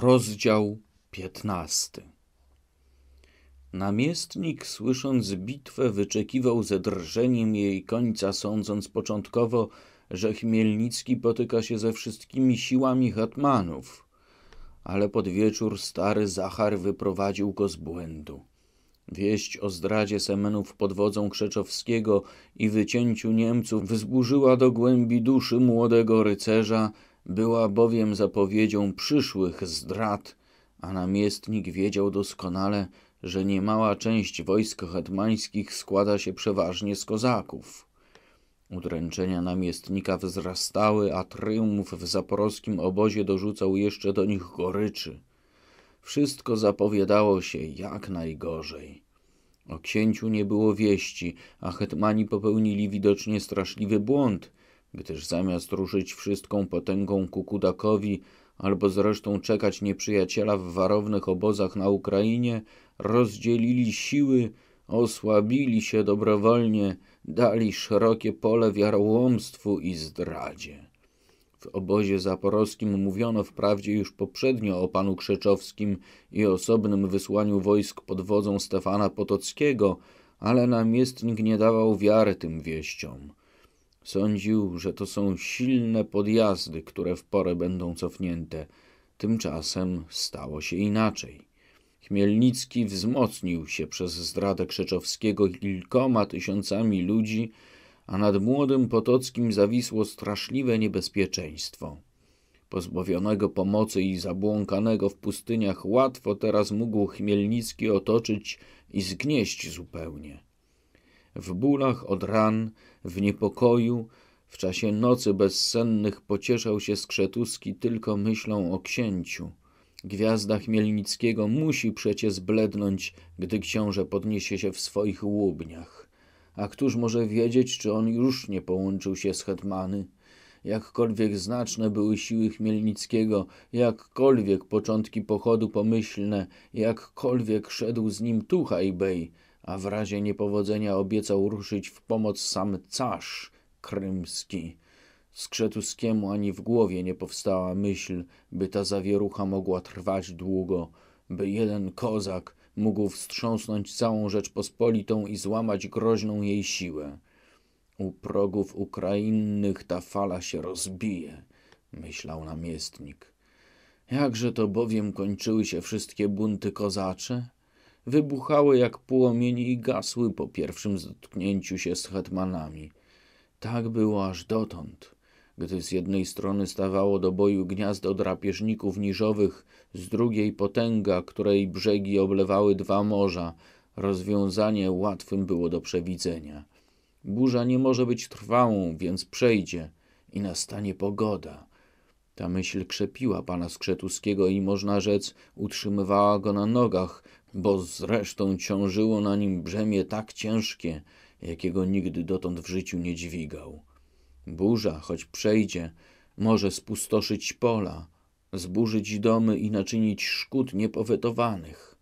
Rozdział 15. Namiestnik, słysząc bitwę, wyczekiwał ze drżeniem jej końca, sądząc początkowo, że Chmielnicki potyka się ze wszystkimi siłami hetmanów. Ale pod wieczór stary Zachar wyprowadził go z błędu. Wieść o zdradzie Semenów pod wodzą Krzeczowskiego i wycięciu Niemców wzburzyła do głębi duszy młodego rycerza, była bowiem zapowiedzią przyszłych zdrad, a namiestnik wiedział doskonale, że niemała część wojsk hetmańskich składa się przeważnie z kozaków. Udręczenia namiestnika wzrastały, a triumf w zaporowskim obozie dorzucał jeszcze do nich goryczy. Wszystko zapowiadało się jak najgorzej. O księciu nie było wieści, a hetmani popełnili widocznie straszliwy błąd – gdyż zamiast ruszyć wszystką potęgą ku Kudakowi, albo zresztą czekać nieprzyjaciela w warownych obozach na Ukrainie, rozdzielili siły, osłabili się dobrowolnie, dali szerokie pole wiarołomstwu i zdradzie. W obozie zaporowskim mówiono wprawdzie już poprzednio o panu Krzeczowskim i osobnym wysłaniu wojsk pod wodzą Stefana Potockiego, ale namiestnik nie dawał wiary tym wieściom. Sądził, że to są silne podjazdy, które w porę będą cofnięte. Tymczasem stało się inaczej. Chmielnicki wzmocnił się przez zdradę Krzeczowskiego kilkoma tysiącami ludzi, a nad młodym Potockim zawisło straszliwe niebezpieczeństwo. Pozbawionego pomocy i zabłąkanego w pustyniach łatwo teraz mógł Chmielnicki otoczyć i zgnieść zupełnie w bólach od ran, w niepokoju, w czasie nocy bezsennych pocieszał się Skrzetuski tylko myślą o księciu. Gwiazda Chmielnickiego musi przecie zblednąć, gdy książę podniesie się w swoich łubniach. A któż może wiedzieć, czy on już nie połączył się z hetmany? Jakkolwiek znaczne były siły Chmielnickiego, jakkolwiek początki pochodu pomyślne, jakkolwiek szedł z nim Tuchaj a w razie niepowodzenia obiecał ruszyć w pomoc sam carz krymski. Skrzetuskiemu ani w głowie nie powstała myśl, by ta zawierucha mogła trwać długo, by jeden kozak mógł wstrząsnąć całą Rzeczpospolitą i złamać groźną jej siłę. U progów Ukrainnych ta fala się rozbije, myślał namiestnik. Jakże to bowiem kończyły się wszystkie bunty kozacze? wybuchały jak płomień i gasły po pierwszym zetknięciu się z hetmanami. Tak było aż dotąd, gdy z jednej strony stawało do boju gniazdo drapieżników niżowych, z drugiej potęga, której brzegi oblewały dwa morza, rozwiązanie łatwym było do przewidzenia. Burza nie może być trwałą, więc przejdzie i nastanie pogoda. Ta myśl krzepiła pana Skrzetuskiego i można rzec utrzymywała go na nogach, bo zresztą ciążyło na nim brzemię tak ciężkie, jakiego nigdy dotąd w życiu nie dźwigał. Burza, choć przejdzie, może spustoszyć pola, zburzyć domy i naczynić szkód niepowetowanych.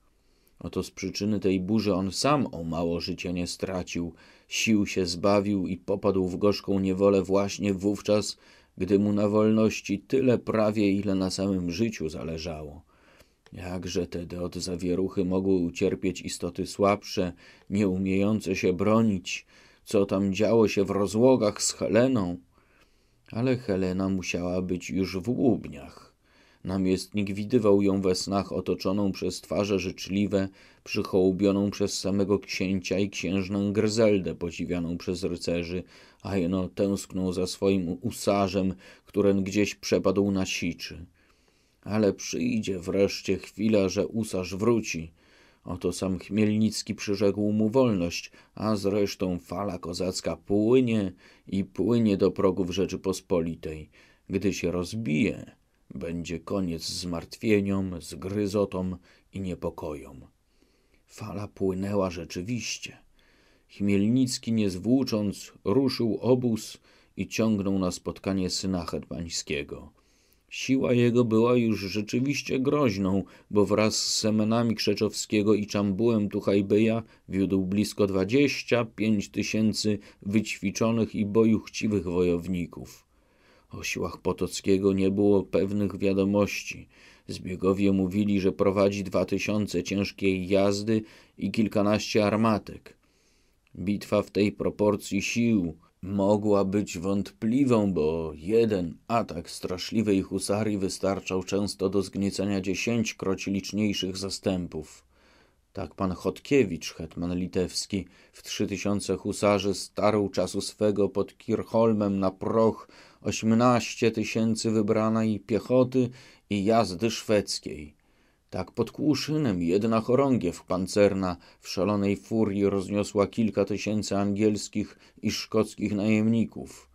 Oto z przyczyny tej burzy on sam o mało życia nie stracił, sił się zbawił i popadł w gorzką niewolę właśnie wówczas, gdy mu na wolności tyle prawie, ile na samym życiu zależało. Jakże tedy od zawieruchy mogły ucierpieć istoty słabsze, nieumiejące się bronić, co tam działo się w rozłogach z Heleną? Ale Helena musiała być już w łubniach. Namiestnik widywał ją we snach otoczoną przez twarze życzliwe, przychołubioną przez samego księcia i księżnę Gryzeldę podziwianą przez rycerzy, a jeno tęsknął za swoim usarzem, któren gdzieś przepadł na siczy ale przyjdzie wreszcie chwila, że usarz wróci. Oto sam Chmielnicki przyrzekł mu wolność, a zresztą fala kozacka płynie i płynie do progów Rzeczypospolitej. Gdy się rozbije, będzie koniec zmartwieniom, zgryzotom i niepokojom. Fala płynęła rzeczywiście. Chmielnicki, nie zwłócząc, ruszył obóz i ciągnął na spotkanie syna hetmańskiego – Siła jego była już rzeczywiście groźną, bo wraz z Semenami Krzeczowskiego i Czambułem Tuchajbyja wiódł blisko 25 tysięcy wyćwiczonych i bojuchciwych wojowników. O siłach Potockiego nie było pewnych wiadomości. Zbiegowie mówili, że prowadzi dwa tysiące ciężkiej jazdy i kilkanaście armatek. Bitwa w tej proporcji sił – mogła być wątpliwą, bo jeden atak straszliwej husarii wystarczał często do zgniecenia dziesięćkroć liczniejszych zastępów. Tak pan Chodkiewicz, hetman litewski, w trzy tysiące husarzy starł czasu swego pod Kirchholmem na proch osiemnaście tysięcy wybranej piechoty i jazdy szwedzkiej. Tak pod kłuszynem jedna chorągiew pancerna w szalonej furii rozniosła kilka tysięcy angielskich i szkockich najemników.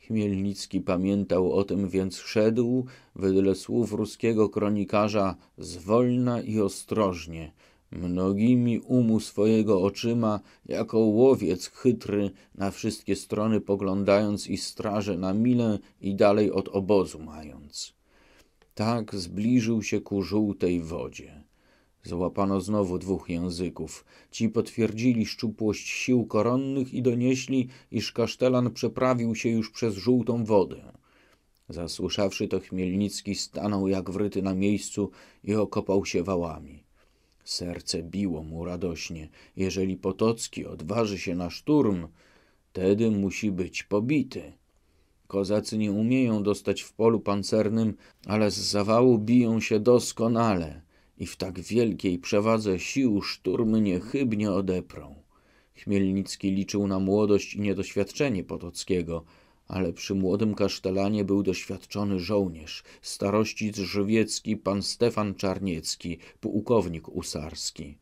Chmielnicki pamiętał o tym, więc szedł, wedle słów ruskiego kronikarza, zwolna i ostrożnie, mnogimi umu swojego oczyma, jako łowiec chytry, na wszystkie strony poglądając i straże na milę i dalej od obozu mając. Tak zbliżył się ku żółtej wodzie. Złapano znowu dwóch języków. Ci potwierdzili szczupłość sił koronnych i donieśli, iż kasztelan przeprawił się już przez żółtą wodę. Zasłyszawszy to, Chmielnicki stanął jak wryty na miejscu i okopał się wałami. Serce biło mu radośnie. Jeżeli Potocki odważy się na szturm, tedy musi być pobity. Kozacy nie umieją dostać w polu pancernym, ale z zawału biją się doskonale i w tak wielkiej przewadze sił szturm niechybnie odeprą. Chmielnicki liczył na młodość i niedoświadczenie Potockiego, ale przy młodym kasztelanie był doświadczony żołnierz, starościc żywiecki pan Stefan Czarniecki, pułkownik usarski.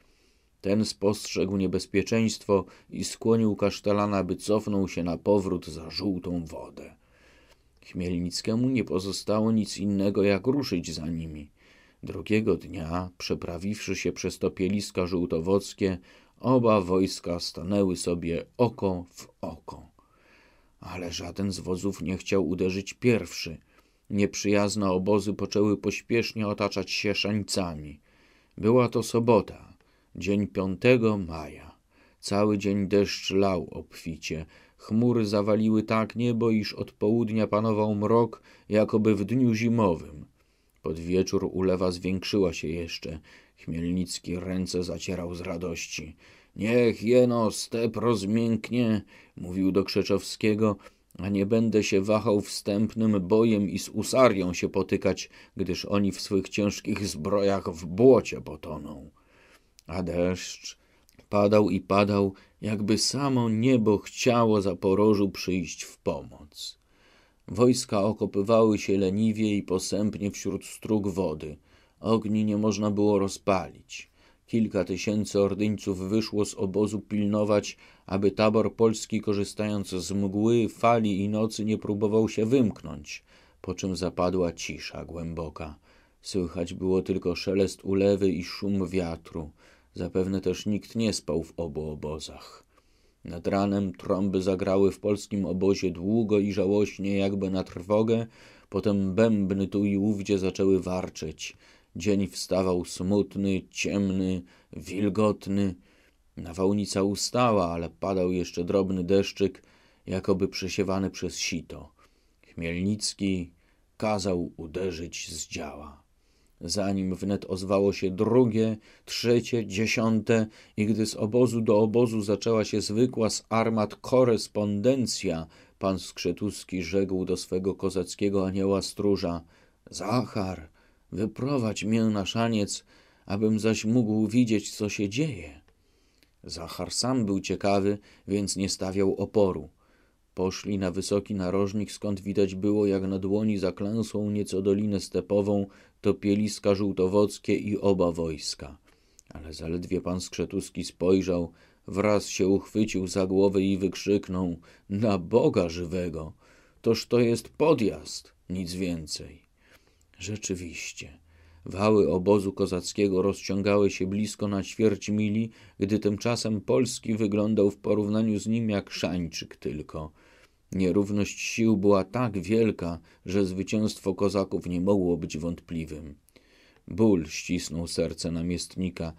Ten spostrzegł niebezpieczeństwo i skłonił kasztelana, by cofnął się na powrót za żółtą wodę. Chmielnickiemu nie pozostało nic innego, jak ruszyć za nimi. Drugiego dnia, przeprawiwszy się przez topieliska żółtowodzkie, oba wojska stanęły sobie oko w oko. Ale żaden z wozów nie chciał uderzyć pierwszy. Nieprzyjazne obozy poczęły pośpiesznie otaczać się szańcami. Była to sobota, dzień 5 maja. Cały dzień deszcz lał obficie, Chmury zawaliły tak niebo, iż od południa panował mrok, jakoby w dniu zimowym. Pod wieczór ulewa zwiększyła się jeszcze. Chmielnicki ręce zacierał z radości. Niech jeno step rozmięknie, mówił do Krzeczowskiego, a nie będę się wahał wstępnym bojem i z usarią się potykać, gdyż oni w swych ciężkich zbrojach w błocie potoną. A deszcz Padał i padał, jakby samo niebo chciało Zaporożu przyjść w pomoc. Wojska okopywały się leniwie i posępnie wśród strug wody. Ogni nie można było rozpalić. Kilka tysięcy ordyńców wyszło z obozu pilnować, aby tabor polski, korzystając z mgły, fali i nocy, nie próbował się wymknąć, po czym zapadła cisza głęboka. Słychać było tylko szelest ulewy i szum wiatru. Zapewne też nikt nie spał w obu obozach. Nad ranem trąby zagrały w polskim obozie długo i żałośnie, jakby na trwogę, potem bębny tu i ówdzie zaczęły warczeć. Dzień wstawał smutny, ciemny, wilgotny. Nawałnica ustała, ale padał jeszcze drobny deszczyk, jakoby przesiewany przez sito. Chmielnicki kazał uderzyć z działa zanim wnet ozwało się drugie, trzecie, dziesiąte i gdy z obozu do obozu zaczęła się zwykła z armat korespondencja, pan Skrzetuski rzekł do swego kozackiego anioła stróża Zachar, wyprowadź mię na szaniec, abym zaś mógł widzieć, co się dzieje. Zachar sam był ciekawy, więc nie stawiał oporu. Poszli na wysoki narożnik, skąd widać było, jak na dłoni zaklęsłą nieco dolinę stepową, topieliska żółtowockie i oba wojska. Ale zaledwie pan Skrzetuski spojrzał, wraz się uchwycił za głowę i wykrzyknął — na Boga żywego! Toż to jest podjazd, nic więcej. Rzeczywiście. Wały obozu kozackiego rozciągały się blisko na ćwierć mili, gdy tymczasem Polski wyglądał w porównaniu z nim jak szańczyk tylko – Nierówność sił była tak wielka, że zwycięstwo kozaków nie mogło być wątpliwym. Ból ścisnął serce namiestnika.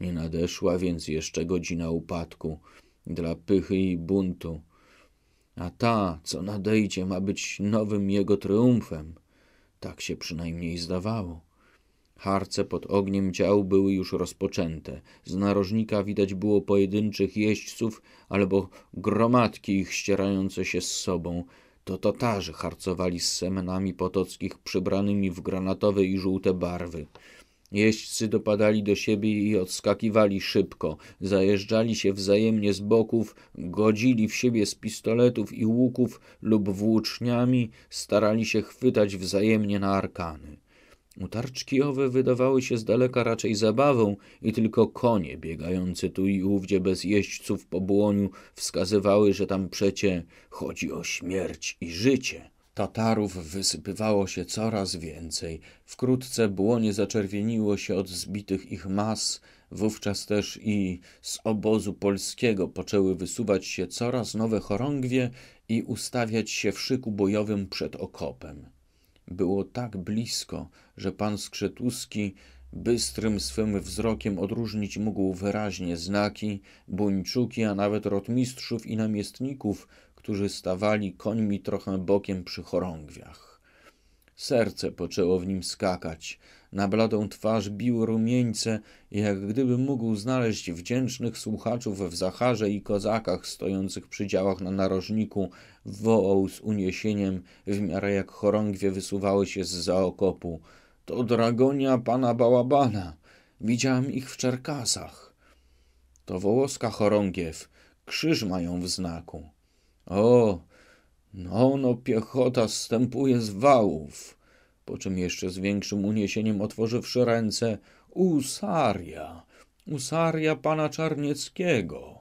Nie nadeszła więc jeszcze godzina upadku dla pychy i buntu. A ta, co nadejdzie, ma być nowym jego triumfem. Tak się przynajmniej zdawało. Harce pod ogniem dział były już rozpoczęte. Z narożnika widać było pojedynczych jeźdźców albo gromadki ich ścierające się z sobą. To Tatarzy harcowali z semenami potockich przybranymi w granatowe i żółte barwy. Jeźdźcy dopadali do siebie i odskakiwali szybko, zajeżdżali się wzajemnie z boków, godzili w siebie z pistoletów i łuków lub włóczniami, starali się chwytać wzajemnie na arkany. Utarczki owe wydawały się z daleka raczej zabawą i tylko konie biegające tu i ówdzie bez jeźdźców po błoniu wskazywały, że tam przecie chodzi o śmierć i życie. Tatarów wysypywało się coraz więcej. Wkrótce błonie zaczerwieniło się od zbitych ich mas, wówczas też i z obozu polskiego poczęły wysuwać się coraz nowe chorągwie i ustawiać się w szyku bojowym przed okopem. Było tak blisko, że pan Skrzetuski bystrym swym wzrokiem odróżnić mógł wyraźnie znaki, buńczuki, a nawet rotmistrzów i namiestników, którzy stawali końmi trochę bokiem przy chorągwiach. Serce poczęło w nim skakać, na bladą twarz biły rumieńce, jak gdyby mógł znaleźć wdzięcznych słuchaczów w Zacharze i kozakach stojących przy działach na narożniku, wołał z uniesieniem, w miarę jak chorągwie wysuwały się z za okopu – to Dragonia pana Bałabana. Widziałem ich w Czerkasach. To Wołoska Chorągiew. Krzyż mają w znaku. O, no, no, piechota stępuje z wałów. Po czym jeszcze z większym uniesieniem otworzywszy ręce, usaria, usaria pana Czarnieckiego.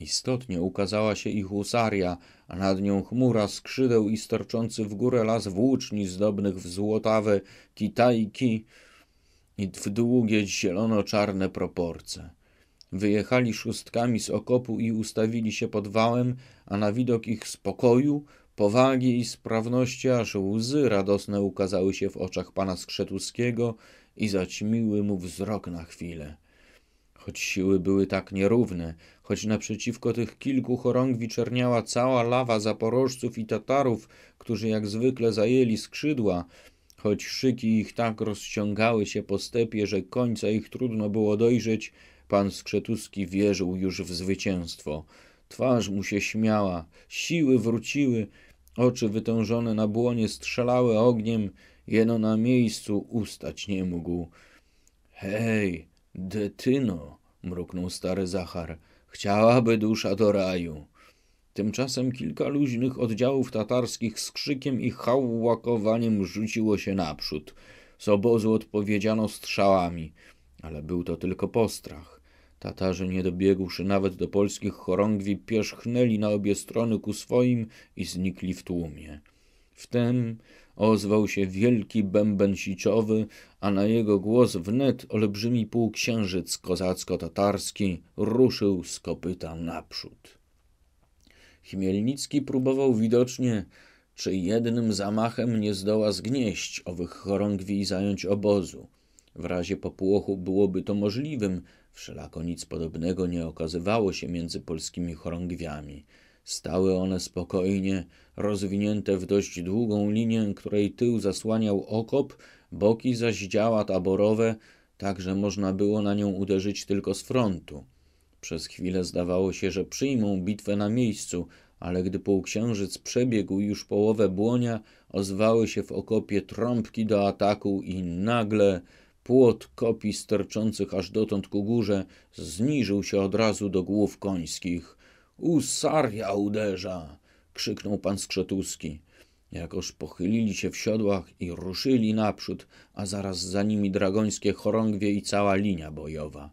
Istotnie ukazała się ich usaria, a nad nią chmura skrzydeł i sterczący w górę las włóczni zdobnych w złotawe kitajki i w długie zielono-czarne proporce. Wyjechali szóstkami z okopu i ustawili się pod wałem, a na widok ich spokoju, powagi i sprawności aż łzy radosne ukazały się w oczach pana Skrzetuskiego i zaćmiły mu wzrok na chwilę. Choć siły były tak nierówne, choć naprzeciwko tych kilku chorągwi czerniała cała lawa zaporożców i Tatarów, którzy jak zwykle zajęli skrzydła, choć szyki ich tak rozciągały się po stepie, że końca ich trudno było dojrzeć, pan Skrzetuski wierzył już w zwycięstwo. Twarz mu się śmiała, siły wróciły, oczy wytężone na błonie strzelały ogniem, jeno na miejscu ustać nie mógł. Hej, detyno, mruknął stary Zachar. Chciałaby dusza do raju. Tymczasem kilka luźnych oddziałów tatarskich z krzykiem i hałłakowaniem rzuciło się naprzód. Z obozu odpowiedziano strzałami, ale był to tylko postrach. Tatarzy, nie dobiegłszy nawet do polskich chorągwi, pierzchnęli na obie strony ku swoim i znikli w tłumie. Wtem ozwał się wielki bęben siczowy, a na jego głos wnet olbrzymi półksiężyc kozacko-tatarski ruszył z kopyta naprzód. Chmielnicki próbował widocznie, czy jednym zamachem nie zdoła zgnieść owych chorągwi i zająć obozu. W razie popłochu byłoby to możliwym, wszelako nic podobnego nie okazywało się między polskimi chorągwiami – Stały one spokojnie, rozwinięte w dość długą linię, której tył zasłaniał okop, boki zaś działa taborowe, tak że można było na nią uderzyć tylko z frontu. Przez chwilę zdawało się, że przyjmą bitwę na miejscu, ale gdy półksiężyc przebiegł już połowę błonia, ozwały się w okopie trąbki do ataku i nagle płot kopi sterczących aż dotąd ku górze zniżył się od razu do głów końskich – Usaria uderza! krzyknął pan Skrzetuski. Jakoż pochylili się w siodłach i ruszyli naprzód, a zaraz za nimi dragońskie chorągwie i cała linia bojowa.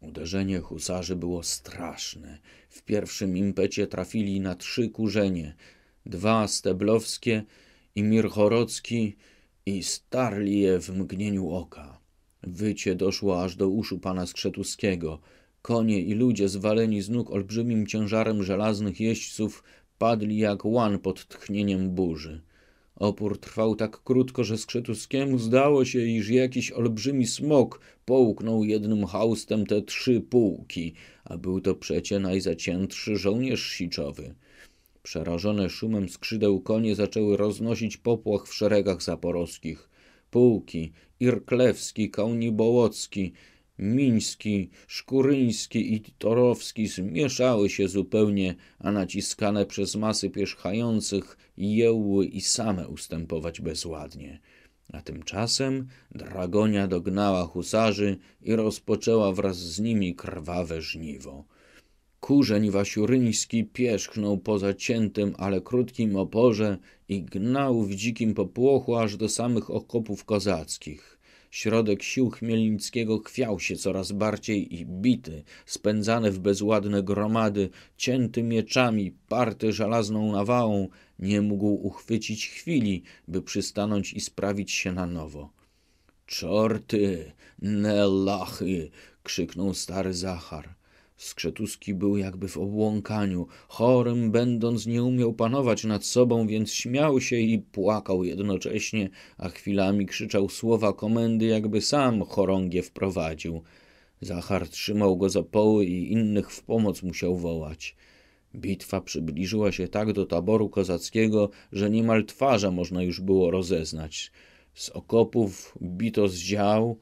Uderzenie husarzy było straszne. W pierwszym impecie trafili na trzy kurzenie, dwa steblowskie i mirchorocki i starli je w mgnieniu oka. Wycie doszło aż do uszu pana Skrzetuskiego – Konie i ludzie zwaleni z nóg olbrzymim ciężarem żelaznych jeźdźców padli jak łan pod tchnieniem burzy. Opór trwał tak krótko, że Skrzetuskiemu zdało się, iż jakiś olbrzymi smok połknął jednym haustem te trzy pułki, a był to przecie najzaciętszy żołnierz siczowy. Przerażone szumem skrzydeł konie zaczęły roznosić popłach w szeregach zaporowskich. Pułki, Irklewski, Kołni Bołocki – Miński, Szkuryński i Torowski zmieszały się zupełnie, a naciskane przez masy pierzchających jęły i same ustępować bezładnie. A tymczasem Dragonia dognała husarzy i rozpoczęła wraz z nimi krwawe żniwo. Kurzeń Wasiuryński pierzchnął po zaciętym, ale krótkim oporze i gnał w dzikim popłochu aż do samych okopów kozackich. Środek sił Chmielnickiego chwiał się coraz bardziej i bity, spędzany w bezładne gromady, cięty mieczami, party żelazną nawałą, nie mógł uchwycić chwili, by przystanąć i sprawić się na nowo. Czorty, nelachy! krzyknął stary Zachar. Skrzetuski był jakby w obłąkaniu, chorym będąc nie umiał panować nad sobą, więc śmiał się i płakał jednocześnie, a chwilami krzyczał słowa komendy, jakby sam chorągiew wprowadził. Zachar trzymał go za poły i innych w pomoc musiał wołać. Bitwa przybliżyła się tak do taboru kozackiego, że niemal twarze można już było rozeznać. Z okopów bito z dział,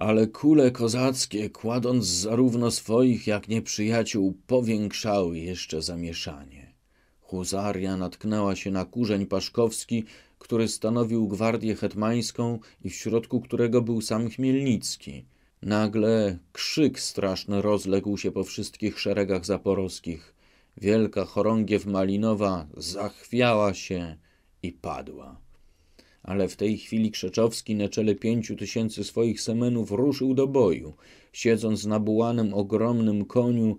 ale kule kozackie, kładąc zarówno swoich, jak nieprzyjaciół, powiększały jeszcze zamieszanie. Huzaria natknęła się na kurzeń paszkowski, który stanowił gwardię hetmańską i w środku którego był sam Chmielnicki. Nagle krzyk straszny rozległ się po wszystkich szeregach zaporowskich. Wielka chorągiew malinowa zachwiała się i padła ale w tej chwili Krzeczowski na czele pięciu tysięcy swoich semenów ruszył do boju. Siedząc na bułanym ogromnym koniu,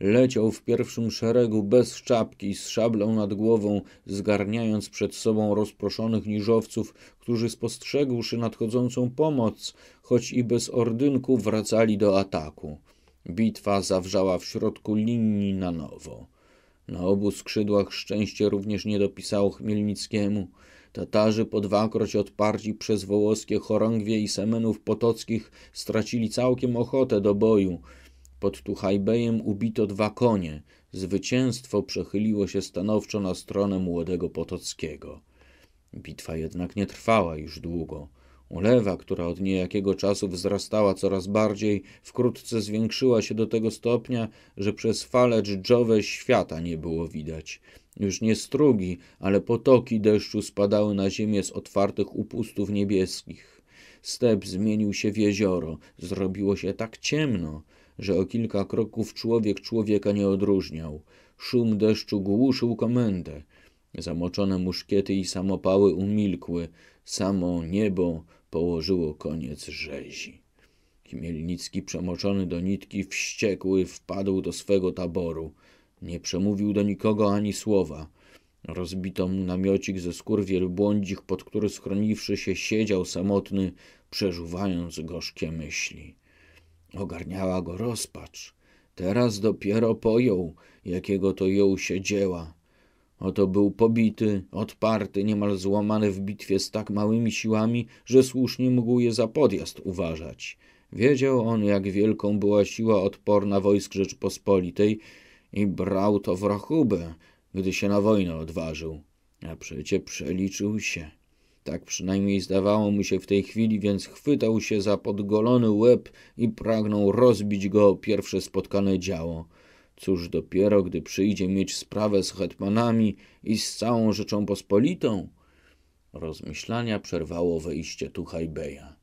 leciał w pierwszym szeregu bez czapki, z szablą nad głową, zgarniając przed sobą rozproszonych niżowców, którzy spostrzegłszy nadchodzącą pomoc, choć i bez ordynku, wracali do ataku. Bitwa zawrzała w środku linii na nowo. Na obu skrzydłach szczęście również nie dopisało Chmielnickiemu – Tatarzy po dwakroć odparci przez wołoskie chorągwie i semenów potockich stracili całkiem ochotę do boju. Pod Tuchajbejem ubito dwa konie. Zwycięstwo przechyliło się stanowczo na stronę młodego Potockiego. Bitwa jednak nie trwała już długo. Ulewa, która od niejakiego czasu wzrastała coraz bardziej, wkrótce zwiększyła się do tego stopnia, że przez fale dżdżowe świata nie było widać. Już nie strugi, ale potoki deszczu spadały na ziemię z otwartych upustów niebieskich. Step zmienił się w jezioro, zrobiło się tak ciemno, że o kilka kroków człowiek człowieka nie odróżniał. Szum deszczu głuszył komendę. Zamoczone muszkiety i samopały umilkły. Samo niebo położyło koniec rzezi. Chmielnicki, przemoczony do nitki, wściekły, wpadł do swego taboru. Nie przemówił do nikogo ani słowa. Rozbito mu namiocik ze skór wielbłądzich, pod który schroniwszy się siedział samotny, przeżuwając gorzkie myśli. Ogarniała go rozpacz. Teraz dopiero pojął, jakiego to ją się dzieła. Oto był pobity, odparty, niemal złamany w bitwie z tak małymi siłami, że słusznie mógł je za podjazd uważać. Wiedział on, jak wielką była siła odporna wojsk Rzeczpospolitej i brał to w rachubę, gdy się na wojnę odważył. A przecie przeliczył się. Tak przynajmniej zdawało mu się w tej chwili, więc chwytał się za podgolony łeb i pragnął rozbić go o pierwsze spotkane działo. Cóż dopiero, gdy przyjdzie mieć sprawę z hetmanami i z całą Rzeczą Pospolitą? Rozmyślania przerwało wejście Tuchajbeja.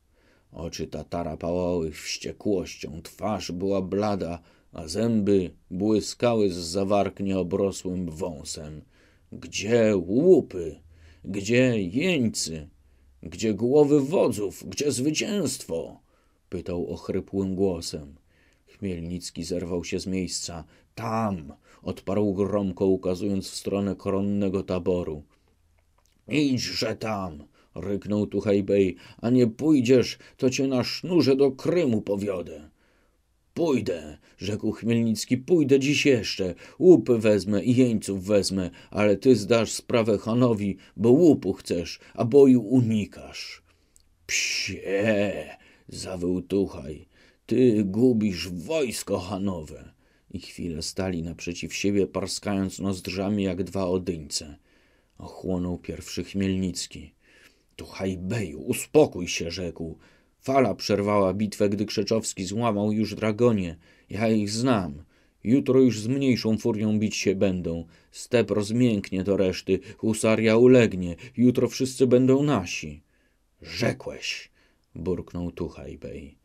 Oczy Tatara pałały wściekłością, twarz była blada, a zęby błyskały z zawark nieobrosłym wąsem. Gdzie łupy? Gdzie jeńcy? Gdzie głowy wodzów? Gdzie zwycięstwo? Pytał ochrypłym głosem. Chmielnicki zerwał się z miejsca. Tam! odparł gromko, ukazując w stronę koronnego taboru. Idźże tam! ryknął tu a nie pójdziesz, to cię na sznurze do Krymu powiodę. Pójdę, rzekł Chmielnicki, pójdę dziś jeszcze. Łupy wezmę i jeńców wezmę, ale ty zdasz sprawę Hanowi, bo łupu chcesz, a boju unikasz. Psie! zawył Tuchaj. Ty gubisz wojsko Hanowe i chwilę stali naprzeciw siebie, parskając nozdrzami jak dwa odyńce. Ochłonął pierwszy Chmielnicki. Tu hajbeju, uspokój się, rzekł. Fala przerwała bitwę, gdy Krzeczowski złamał już dragonie. Ja ich znam. Jutro już z mniejszą furią bić się będą. Step rozmięknie do reszty, husaria ulegnie. Jutro wszyscy będą nasi. Rzekłeś, burknął Tuchajbej.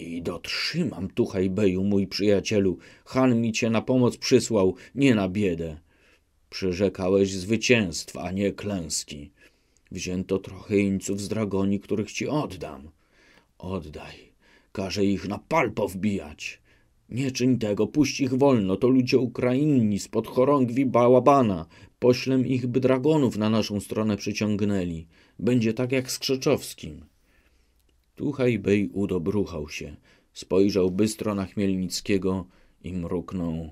I dotrzymam, tuchaj beju, mój przyjacielu. Han mi cię na pomoc przysłał, nie na biedę. Przyrzekałeś zwycięstwa, a nie klęski. Wzięto trochę jeńców z dragoni, których ci oddam. Oddaj, każę ich na palpo wbijać. Nie czyń tego, puść ich wolno, to ludzie Ukrainni spod chorągwi Bałabana. Poślem ich, by dragonów na naszą stronę przyciągnęli. Będzie tak jak z Krzeczowskim. Tuchaj Bej udobruchał się, spojrzał bystro na Chmielnickiego i mruknął.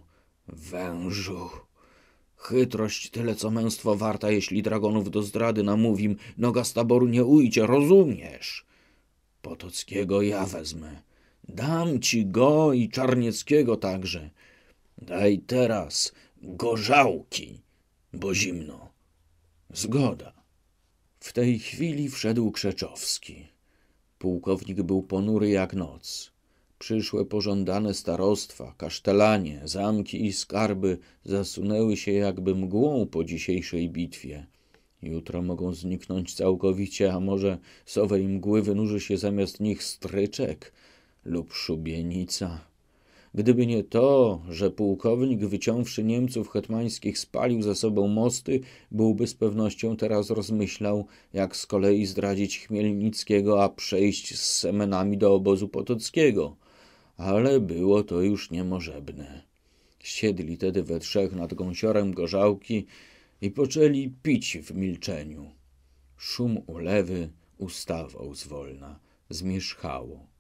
Wężu! Chytrość tyle co męstwo warta, jeśli dragonów do zdrady namówim, noga z taboru nie ujdzie, rozumiesz? Potockiego ja wezmę. Dam ci go i Czarnieckiego także. Daj teraz gorzałki, bo zimno. Zgoda. W tej chwili wszedł Krzeczowski. Pułkownik był ponury jak noc. Przyszłe pożądane starostwa, kasztelanie, zamki i skarby zasunęły się jakby mgłą po dzisiejszej bitwie. Jutro mogą zniknąć całkowicie, a może z owej mgły wynurzy się zamiast nich stryczek lub szubienica. Gdyby nie to, że pułkownik, wyciąwszy Niemców hetmańskich, spalił za sobą mosty, byłby z pewnością teraz rozmyślał, jak z kolei zdradzić Chmielnickiego, a przejść z semenami do obozu Potockiego. Ale było to już niemożebne. Siedli tedy we trzech nad gąsiorem gorzałki i poczęli pić w milczeniu. Szum ulewy ustawał zwolna, zmierzchało.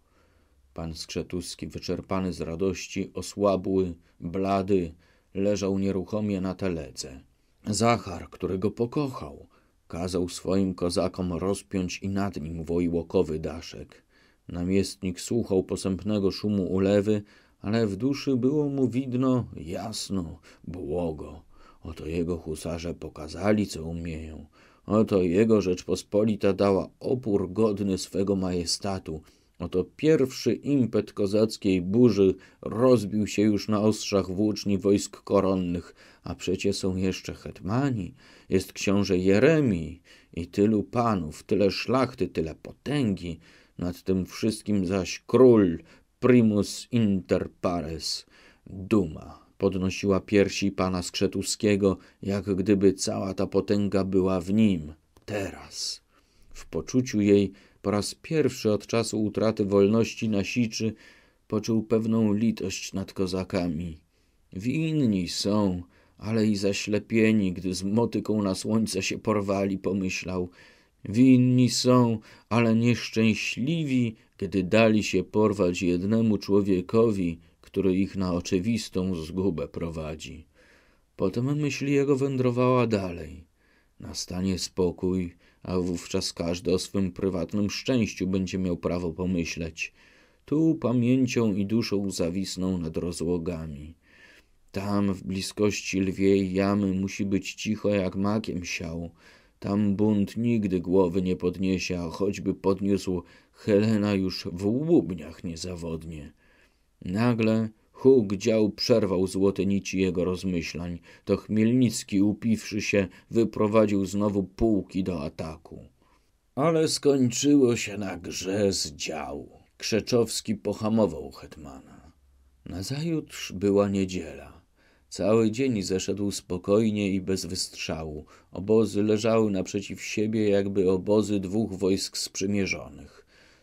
Pan Skrzetuski, wyczerpany z radości, osłabły, blady, leżał nieruchomie na teledze. Zachar, którego pokochał, kazał swoim kozakom rozpiąć i nad nim wojłokowy daszek. Namiestnik słuchał posępnego szumu ulewy, ale w duszy było mu widno jasno, błogo. Oto jego husarze pokazali, co umieją. Oto jego Rzeczpospolita dała opór godny swego majestatu – Oto pierwszy impet kozackiej burzy rozbił się już na ostrzach włóczni wojsk koronnych, a przecie są jeszcze hetmani, jest książę Jeremi i tylu panów, tyle szlachty, tyle potęgi, nad tym wszystkim zaś król, primus inter pares, duma. Podnosiła piersi pana Skrzetuskiego, jak gdyby cała ta potęga była w nim, teraz. W poczuciu jej po raz pierwszy od czasu utraty wolności na siczy poczuł pewną litość nad kozakami. Winni są, ale i zaślepieni, gdy z motyką na słońce się porwali, pomyślał. Winni są, ale nieszczęśliwi, gdy dali się porwać jednemu człowiekowi, który ich na oczywistą zgubę prowadzi. Potem myśl jego wędrowała dalej. Nastanie spokój, a wówczas każdy o swym prywatnym szczęściu będzie miał prawo pomyśleć. Tu pamięcią i duszą zawisną nad rozłogami. Tam w bliskości lwiej jamy musi być cicho jak makiem siał. Tam bunt nigdy głowy nie podniesie, a choćby podniósł, Helena już w łubniach niezawodnie. Nagle Huk dział przerwał złote nici jego rozmyślań. To Chmielnicki, upiwszy się, wyprowadził znowu pułki do ataku. Ale skończyło się na grze z Krzeczowski pohamował hetmana. Nazajutrz była niedziela. Cały dzień zeszedł spokojnie i bez wystrzału. Obozy leżały naprzeciw siebie, jakby obozy dwóch wojsk sprzymierzonych.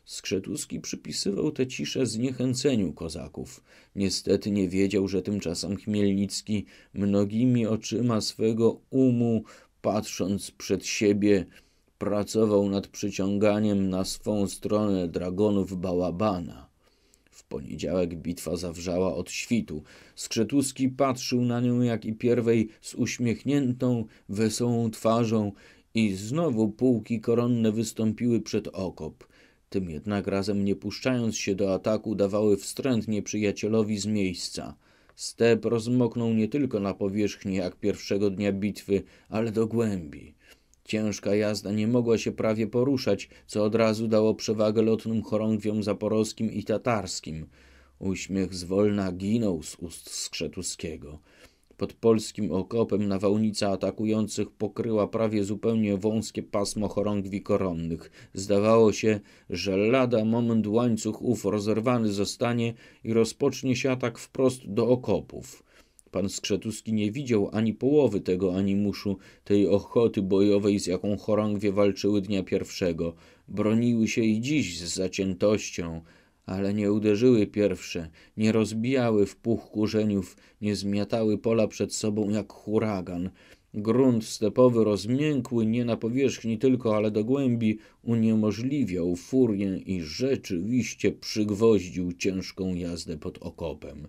Skrzetuski przypisywał tę ciszę zniechęceniu kozaków. Niestety nie wiedział, że tymczasem Chmielnicki mnogimi oczyma swego umu, patrząc przed siebie, pracował nad przyciąganiem na swą stronę dragonów Bałabana. W poniedziałek bitwa zawrzała od świtu. Skrzetuski patrzył na nią jak i pierwej z uśmiechniętą, wesołą twarzą i znowu pułki koronne wystąpiły przed okop. Tym jednak razem nie puszczając się do ataku, dawały wstrętnie przyjacielowi z miejsca. Step rozmoknął nie tylko na powierzchni jak pierwszego dnia bitwy, ale do głębi. Ciężka jazda nie mogła się prawie poruszać, co od razu dało przewagę lotnym chorągwiom zaporowskim i tatarskim. Uśmiech zwolna ginął z ust Skrzetuskiego. Pod polskim okopem nawałnica atakujących pokryła prawie zupełnie wąskie pasmo chorągwi koronnych. Zdawało się, że lada moment łańcuch ów rozerwany zostanie i rozpocznie się atak wprost do okopów. Pan Skrzetuski nie widział ani połowy tego animuszu, tej ochoty bojowej, z jaką chorągwie walczyły dnia pierwszego. Broniły się i dziś z zaciętością, ale nie uderzyły pierwsze, nie rozbijały w puch kurzeniów, nie zmiatały pola przed sobą jak huragan. Grunt stepowy rozmiękły nie na powierzchni tylko, ale do głębi uniemożliwiał furię i rzeczywiście przygwoździł ciężką jazdę pod okopem.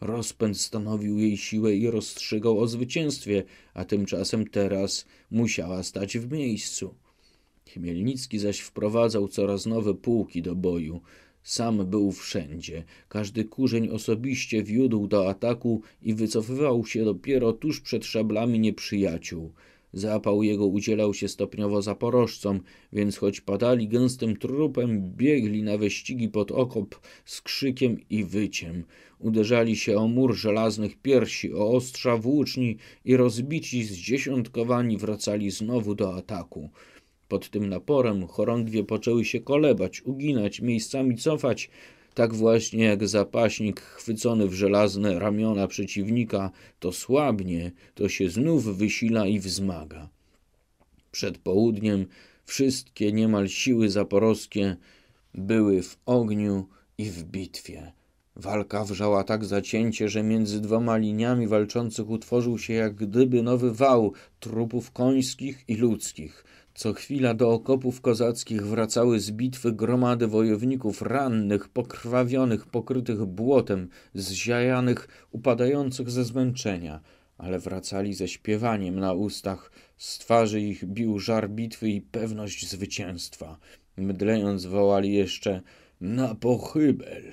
Rozpęd stanowił jej siłę i rozstrzygał o zwycięstwie, a tymczasem teraz musiała stać w miejscu. Chmielnicki zaś wprowadzał coraz nowe pułki do boju. Sam był wszędzie. Każdy kurzeń osobiście wiódł do ataku i wycofywał się dopiero tuż przed szablami nieprzyjaciół. Zapał jego udzielał się stopniowo zaporożcom, więc choć padali gęstym trupem, biegli na wyścigi pod okop z krzykiem i wyciem. Uderzali się o mur żelaznych piersi, o ostrza włóczni i rozbici zdziesiątkowani wracali znowu do ataku. Pod tym naporem chorągwie poczęły się kolebać, uginać, miejscami cofać, tak właśnie jak zapaśnik chwycony w żelazne ramiona przeciwnika, to słabnie, to się znów wysila i wzmaga. Przed południem wszystkie niemal siły zaporowskie były w ogniu i w bitwie. Walka wrzała tak zacięcie, że między dwoma liniami walczących utworzył się jak gdyby nowy wał trupów końskich i ludzkich. Co chwila do okopów kozackich wracały z bitwy gromady wojowników rannych, pokrwawionych, pokrytych błotem, zziajanych, upadających ze zmęczenia, ale wracali ze śpiewaniem na ustach, z twarzy ich bił żar bitwy i pewność zwycięstwa. Mdlejąc wołali jeszcze na pochybel.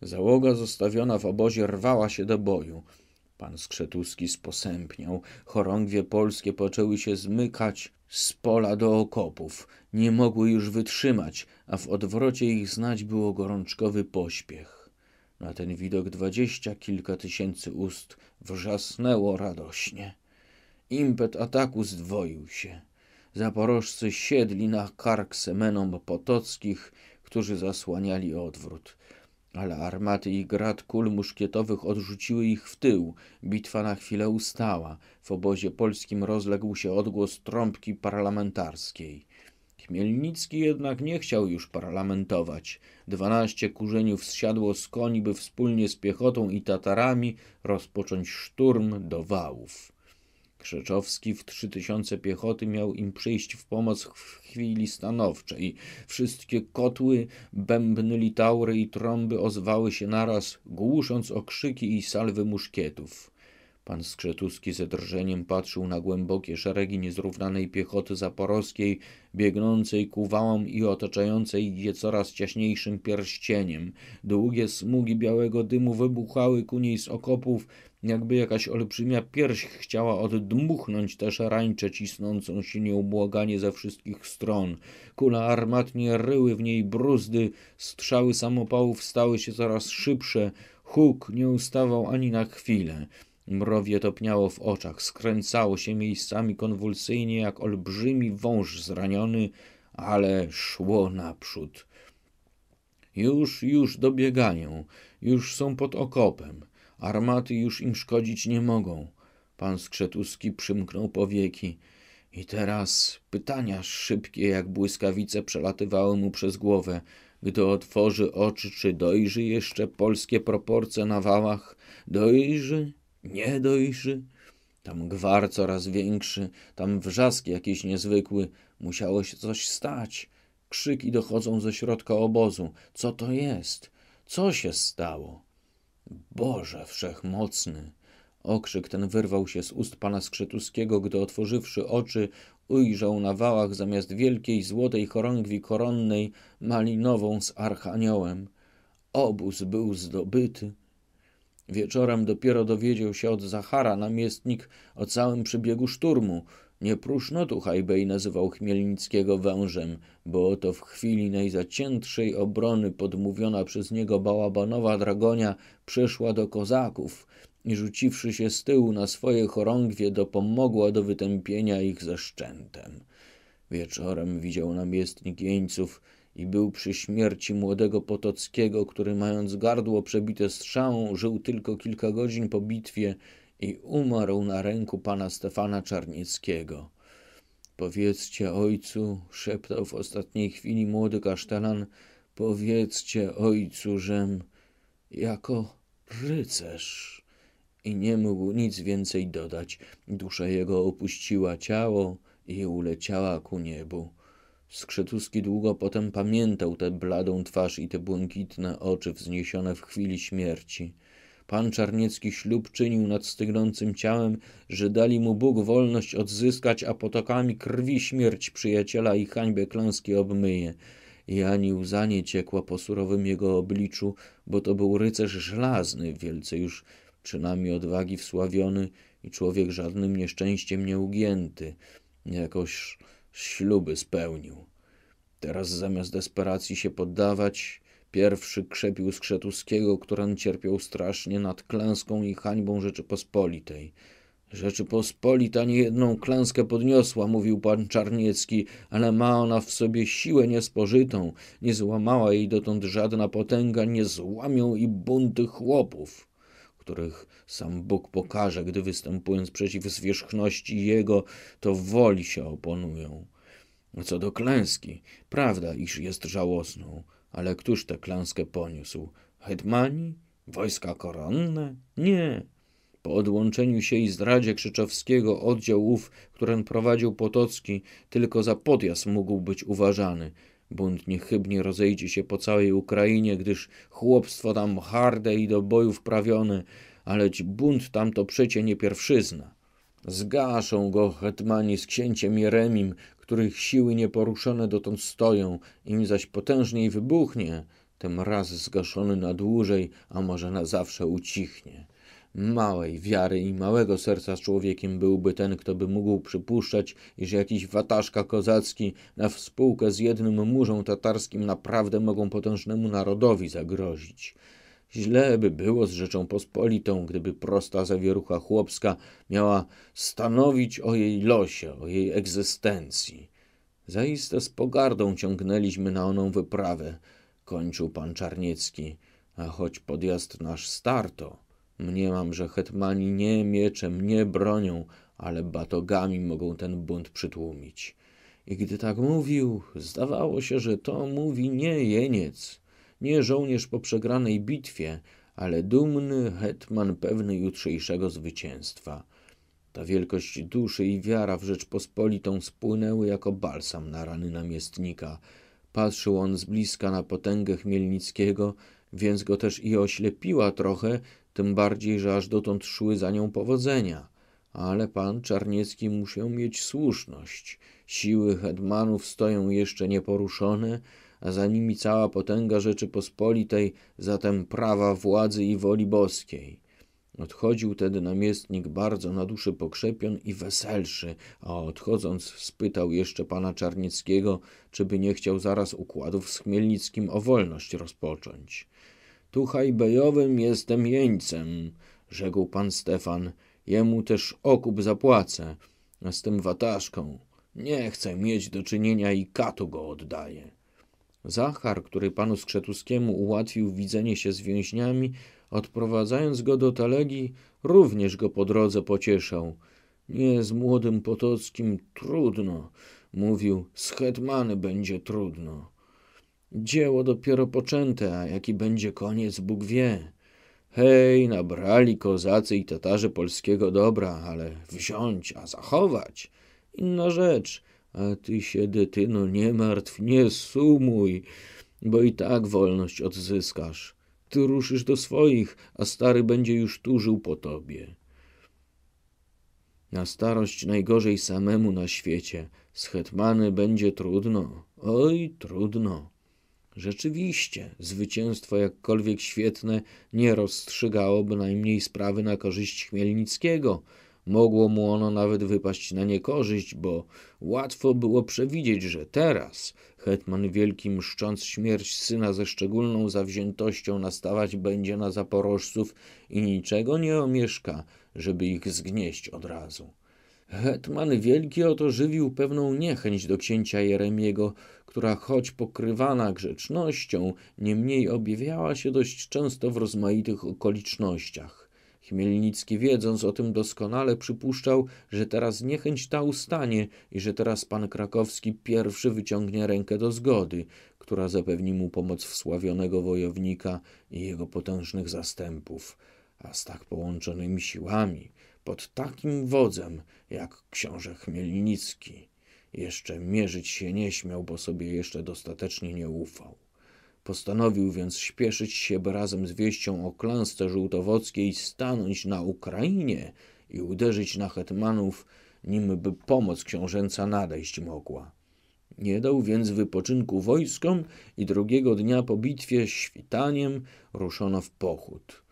Załoga zostawiona w obozie rwała się do boju. Pan Skrzetuski sposępniał, chorągwie polskie poczęły się zmykać, z pola do okopów. Nie mogły już wytrzymać, a w odwrocie ich znać było gorączkowy pośpiech. Na ten widok dwadzieścia kilka tysięcy ust wrzasnęło radośnie. Impet ataku zdwoił się. Zaporożcy siedli na kark semenom potockich, którzy zasłaniali odwrót ale armaty i grad kul muszkietowych odrzuciły ich w tył. Bitwa na chwilę ustała. W obozie polskim rozległ się odgłos trąbki parlamentarskiej. Chmielnicki jednak nie chciał już parlamentować. Dwanaście kurzeniów zsiadło z koni, by wspólnie z piechotą i Tatarami rozpocząć szturm do wałów. Krzeczowski w trzy tysiące piechoty miał im przyjść w pomoc w chwili stanowczej. Wszystkie kotły, bębny, litaury i trąby ozwały się naraz, głusząc okrzyki i salwy muszkietów. Pan Skrzetuski ze drżeniem patrzył na głębokie szeregi niezrównanej piechoty zaporowskiej, biegnącej ku wałom i otaczającej je coraz ciaśniejszym pierścieniem. Długie smugi białego dymu wybuchały ku niej z okopów, jakby jakaś olbrzymia pierś chciała oddmuchnąć tę szarańczę cisnącą się nieubłaganie ze wszystkich stron. Kula armatnie ryły w niej bruzdy, strzały samopałów stały się coraz szybsze, huk nie ustawał ani na chwilę. Mrowie topniało w oczach, skręcało się miejscami konwulsyjnie jak olbrzymi wąż zraniony, ale szło naprzód. Już, już dobiegają, już są pod okopem. Armaty już im szkodzić nie mogą. Pan Skrzetuski przymknął powieki. I teraz pytania szybkie jak błyskawice przelatywały mu przez głowę. Gdy otworzy oczy, czy dojrzy jeszcze polskie proporcje na wałach? Dojrzy? Nie dojrzy? Tam gwar coraz większy, tam wrzask jakiś niezwykły. Musiało się coś stać. Krzyki dochodzą ze środka obozu. Co to jest? Co się stało? Boże wszechmocny! Okrzyk ten wyrwał się z ust pana Skrzetuskiego, gdy otworzywszy oczy, ujrzał na wałach zamiast wielkiej złotej chorągwi koronnej malinową z archaniołem. Obóz był zdobyty. Wieczorem dopiero dowiedział się od Zachara, namiestnik, o całym przebiegu szturmu. Nie próżno tu Hajbej nazywał Chmielnickiego wężem, bo to w chwili najzaciętszej obrony podmówiona przez niego bałabanowa dragonia przeszła do kozaków i rzuciwszy się z tyłu na swoje chorągwie dopomogła do wytępienia ich ze szczętem. Wieczorem widział namiestnik jeńców i był przy śmierci młodego Potockiego, który mając gardło przebite strzałą, żył tylko kilka godzin po bitwie – i umarł na ręku pana Stefana Czarnieckiego. Powiedzcie ojcu, szeptał w ostatniej chwili młody kasztelan, powiedzcie ojcu, żem jako rycerz. I nie mógł nic więcej dodać. Dusza jego opuściła ciało i uleciała ku niebu. Skrzetuski długo potem pamiętał tę bladą twarz i te błękitne oczy wzniesione w chwili śmierci. Pan Czarniecki ślub czynił nad stygnącym ciałem, że dali mu Bóg wolność odzyskać, a potokami krwi śmierć przyjaciela i hańbę klęski obmyje. I ani łza nie ciekła po surowym jego obliczu, bo to był rycerz żelazny, wielce już przynajmniej odwagi wsławiony i człowiek żadnym nieszczęściem nie ugięty. Jakoś śluby spełnił. Teraz zamiast desperacji się poddawać, Pierwszy krzepił Skrzetuskiego, który cierpiał strasznie nad klęską i hańbą Rzeczypospolitej. Rzeczypospolita nie jedną klęskę podniosła, mówił pan Czarniecki, ale ma ona w sobie siłę niespożytą. Nie złamała jej dotąd żadna potęga, nie złamią i bunty chłopów których sam Bóg pokaże, gdy występując przeciw zwierzchności Jego, to woli się oponują. Co do klęski, prawda, iż jest żałosną, ale któż tę klęskę poniósł? Hetmani? Wojska koronne? Nie. Po odłączeniu się i zdradzie Krzyczowskiego oddział ów, którym prowadził Potocki, tylko za podjazd mógł być uważany. Bunt niechybnie rozejdzie się po całej Ukrainie, gdyż chłopstwo tam harde i do boju wprawione, aleć bunt tam to przecie nie pierwszyzna. Zgaszą go hetmani z księciem Jeremim, których siły nieporuszone dotąd stoją, im zaś potężniej wybuchnie, tym raz zgaszony na dłużej, a może na zawsze ucichnie. Małej wiary i małego serca człowiekiem byłby ten, kto by mógł przypuszczać, iż jakiś wataszka kozacki na współkę z jednym murzą tatarskim naprawdę mogą potężnemu narodowi zagrozić. Źle by było z Rzeczą Pospolitą, gdyby prosta zawierucha chłopska miała stanowić o jej losie, o jej egzystencji. Zaiste z pogardą ciągnęliśmy na oną wyprawę, kończył pan Czarniecki, a choć podjazd nasz starto, mniemam, że hetmani nie mieczem, nie bronią, ale batogami mogą ten bunt przytłumić. I gdy tak mówił, zdawało się, że to mówi nie jeniec, nie żołnierz po przegranej bitwie, ale dumny hetman pewny jutrzejszego zwycięstwa. Ta wielkość duszy i wiara w Rzeczpospolitą spłynęły jako balsam na rany namiestnika. Patrzył on z bliska na potęgę Chmielnickiego, więc go też i oślepiła trochę, tym bardziej, że aż dotąd szły za nią powodzenia. Ale pan Czarniecki musiał mieć słuszność. Siły hetmanów stoją jeszcze nieporuszone, a za nimi cała potęga Rzeczypospolitej, zatem prawa władzy i woli boskiej. Odchodził tedy namiestnik bardzo na duszy pokrzepion i weselszy, a odchodząc spytał jeszcze pana Czarnieckiego, czy by nie chciał zaraz układów z Chmielnickim o wolność rozpocząć. Tu hajbejowym jestem jeńcem, rzekł pan Stefan, jemu też okup zapłacę, a z tym wataszką. Nie chcę mieć do czynienia i katu go oddaję. Zachar, który panu Skrzetuskiemu ułatwił widzenie się z więźniami, odprowadzając go do Talegi, również go po drodze pocieszał. Nie z młodym Potockim trudno, mówił, z hetmany będzie trudno. Dzieło dopiero poczęte, a jaki będzie koniec, Bóg wie. Hej, nabrali kozacy i Tatarzy polskiego dobra, ale wziąć, a zachować – inna rzecz – a ty się, no nie martw, nie sumuj, bo i tak wolność odzyskasz. Ty ruszysz do swoich, a stary będzie już tu po tobie. Na starość najgorzej samemu na świecie. Z hetmany będzie trudno. Oj, trudno. Rzeczywiście, zwycięstwo, jakkolwiek świetne, nie rozstrzygało bynajmniej sprawy na korzyść Chmielnickiego – Mogło mu ono nawet wypaść na niekorzyść, bo łatwo było przewidzieć, że teraz hetman wielki mszcząc śmierć syna ze szczególną zawziętością nastawać będzie na zaporożców i niczego nie omieszka, żeby ich zgnieść od razu. Hetman Wielki oto żywił pewną niechęć do księcia Jeremiego, która choć pokrywana grzecznością, niemniej objawiała się dość często w rozmaitych okolicznościach. Chmielnicki, wiedząc o tym doskonale, przypuszczał, że teraz niechęć ta ustanie i że teraz pan Krakowski pierwszy wyciągnie rękę do zgody, która zapewni mu pomoc wsławionego wojownika i jego potężnych zastępów. A z tak połączonymi siłami, pod takim wodzem jak książę Chmielnicki, jeszcze mierzyć się nie śmiał, bo sobie jeszcze dostatecznie nie ufał. Postanowił więc śpieszyć się, by razem z wieścią o klęsce żółtowockiej stanąć na Ukrainie i uderzyć na hetmanów, nim by pomoc książęca nadejść mogła. Nie dał więc wypoczynku wojskom i drugiego dnia po bitwie świtaniem ruszono w pochód.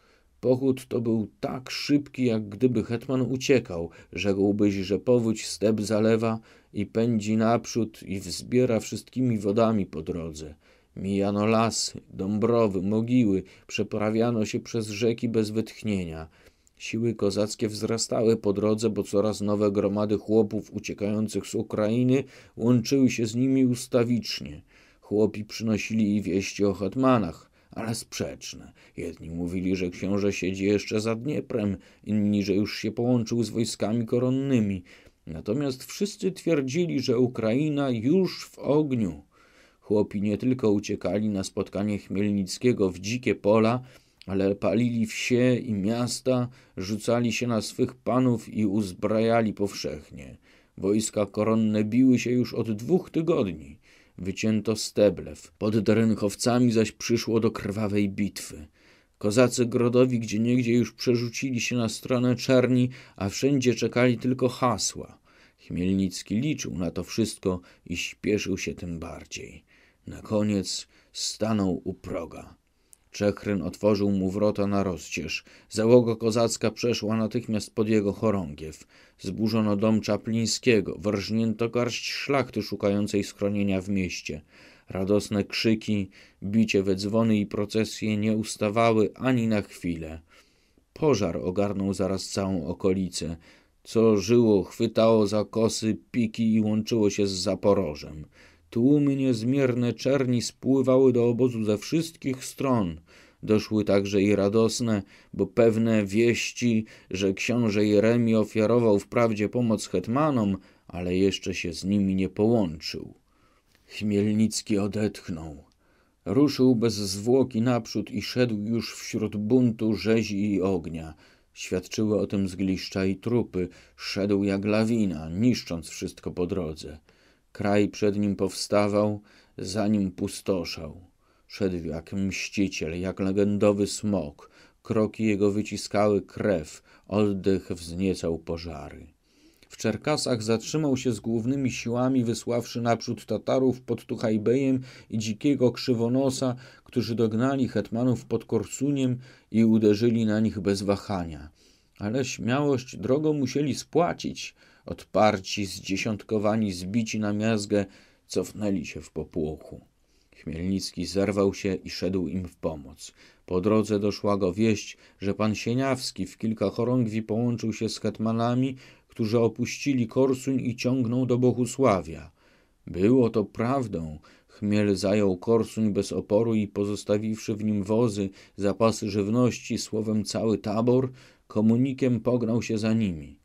Pochód to był tak szybki, jak gdyby hetman uciekał, rzekłbyś, że powódź step zalewa i pędzi naprzód i wzbiera wszystkimi wodami po drodze – Mijano lasy, dąbrowy, mogiły, przeprawiano się przez rzeki bez wytchnienia. Siły kozackie wzrastały po drodze, bo coraz nowe gromady chłopów uciekających z Ukrainy łączyły się z nimi ustawicznie. Chłopi przynosili i wieści o hetmanach, ale sprzeczne. Jedni mówili, że książę siedzi jeszcze za Dnieprem, inni, że już się połączył z wojskami koronnymi. Natomiast wszyscy twierdzili, że Ukraina już w ogniu. Chłopi nie tylko uciekali na spotkanie Chmielnickiego w dzikie pola, ale palili wsie i miasta, rzucali się na swych panów i uzbrajali powszechnie. Wojska koronne biły się już od dwóch tygodni. Wycięto Steblew, pod Derenkowcami zaś przyszło do krwawej bitwy. Kozacy Grodowi gdzieniegdzie już przerzucili się na stronę Czerni, a wszędzie czekali tylko hasła. Chmielnicki liczył na to wszystko i śpieszył się tym bardziej. Na koniec stanął u proga. Czechryn otworzył mu wrota na rozcież. Załoga kozacka przeszła natychmiast pod jego chorągiew. Zburzono dom Czaplińskiego, wrżnięto garść szlachty szukającej schronienia w mieście. Radosne krzyki, bicie we dzwony i procesje nie ustawały ani na chwilę. Pożar ogarnął zaraz całą okolicę. Co żyło, chwytało za kosy, piki i łączyło się z zaporożem. Tłumy niezmierne czerni spływały do obozu ze wszystkich stron. Doszły także i radosne, bo pewne wieści, że książę Jeremi ofiarował wprawdzie pomoc hetmanom, ale jeszcze się z nimi nie połączył. Chmielnicki odetchnął. Ruszył bez zwłoki naprzód i szedł już wśród buntu, rzezi i ognia. Świadczyły o tym zgliszcza i trupy. Szedł jak lawina, niszcząc wszystko po drodze. Kraj przed nim powstawał, za nim pustoszał. Szedł jak mściciel, jak legendowy smok. Kroki jego wyciskały krew, oddech wzniecał pożary. W Czerkasach zatrzymał się z głównymi siłami, wysławszy naprzód Tatarów pod Tuchajbejem i dzikiego krzywonosa, którzy dognali hetmanów pod Korsuniem i uderzyli na nich bez wahania. Ale śmiałość drogo musieli spłacić – Odparci, zdziesiątkowani, zbici na miazgę, cofnęli się w popłochu. Chmielnicki zerwał się i szedł im w pomoc. Po drodze doszła go wieść, że pan Sieniawski w kilka chorągwi połączył się z hetmanami, którzy opuścili Korsuń i ciągną do Bohusławia. Było to prawdą. Chmiel zajął Korsuń bez oporu i pozostawiwszy w nim wozy, zapasy żywności, słowem cały tabor, komunikiem pognał się za nimi